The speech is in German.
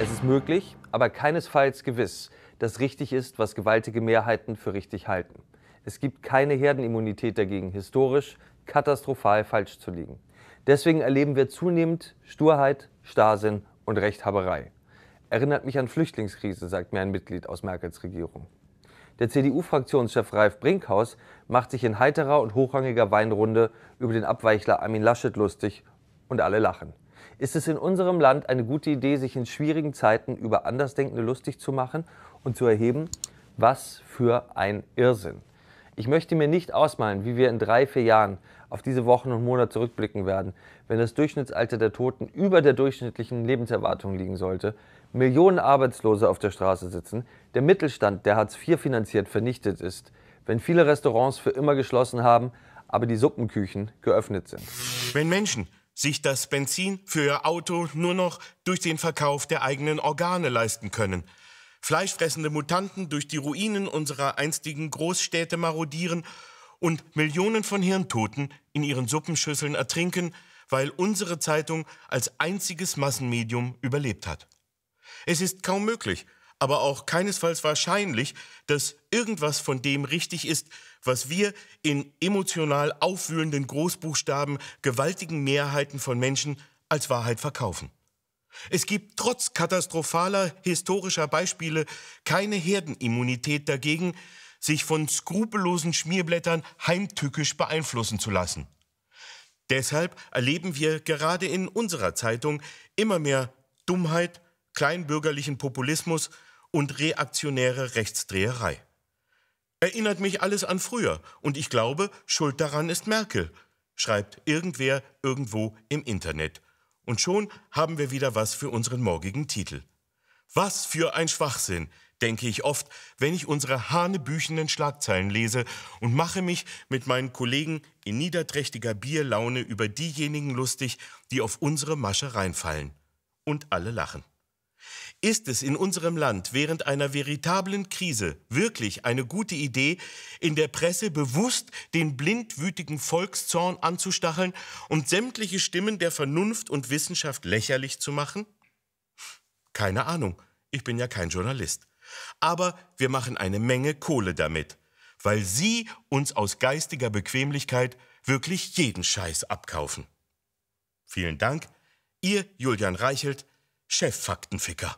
Es ist möglich, aber keinesfalls gewiss, dass richtig ist, was gewaltige Mehrheiten für richtig halten. Es gibt keine Herdenimmunität dagegen, historisch katastrophal falsch zu liegen. Deswegen erleben wir zunehmend Sturheit, Starrsinn und Rechthaberei. Erinnert mich an Flüchtlingskrise, sagt mir ein Mitglied aus Merkels Regierung. Der CDU-Fraktionschef Ralf Brinkhaus macht sich in heiterer und hochrangiger Weinrunde über den Abweichler Armin Laschet lustig und alle lachen. Ist es in unserem Land eine gute Idee, sich in schwierigen Zeiten über Andersdenkende lustig zu machen und zu erheben? Was für ein Irrsinn. Ich möchte mir nicht ausmalen, wie wir in drei, vier Jahren auf diese Wochen und Monate zurückblicken werden, wenn das Durchschnittsalter der Toten über der durchschnittlichen Lebenserwartung liegen sollte, Millionen Arbeitslose auf der Straße sitzen, der Mittelstand, der Hartz IV finanziert, vernichtet ist, wenn viele Restaurants für immer geschlossen haben, aber die Suppenküchen geöffnet sind. Wenn Menschen sich das Benzin für ihr Auto nur noch durch den Verkauf der eigenen Organe leisten können, fleischfressende Mutanten durch die Ruinen unserer einstigen Großstädte marodieren und Millionen von Hirntoten in ihren Suppenschüsseln ertrinken, weil unsere Zeitung als einziges Massenmedium überlebt hat. Es ist kaum möglich, aber auch keinesfalls wahrscheinlich, dass irgendwas von dem richtig ist, was wir in emotional aufwühlenden Großbuchstaben gewaltigen Mehrheiten von Menschen als Wahrheit verkaufen. Es gibt trotz katastrophaler historischer Beispiele keine Herdenimmunität dagegen, sich von skrupellosen Schmierblättern heimtückisch beeinflussen zu lassen. Deshalb erleben wir gerade in unserer Zeitung immer mehr Dummheit, kleinbürgerlichen Populismus, und reaktionäre Rechtsdreherei. Erinnert mich alles an früher und ich glaube, schuld daran ist Merkel, schreibt irgendwer irgendwo im Internet. Und schon haben wir wieder was für unseren morgigen Titel. Was für ein Schwachsinn, denke ich oft, wenn ich unsere hanebüchenden Schlagzeilen lese und mache mich mit meinen Kollegen in niederträchtiger Bierlaune über diejenigen lustig, die auf unsere Masche reinfallen. Und alle lachen. Ist es in unserem Land während einer veritablen Krise wirklich eine gute Idee, in der Presse bewusst den blindwütigen Volkszorn anzustacheln und sämtliche Stimmen der Vernunft und Wissenschaft lächerlich zu machen? Keine Ahnung, ich bin ja kein Journalist. Aber wir machen eine Menge Kohle damit, weil Sie uns aus geistiger Bequemlichkeit wirklich jeden Scheiß abkaufen. Vielen Dank, Ihr Julian Reichelt, Cheffaktenficker.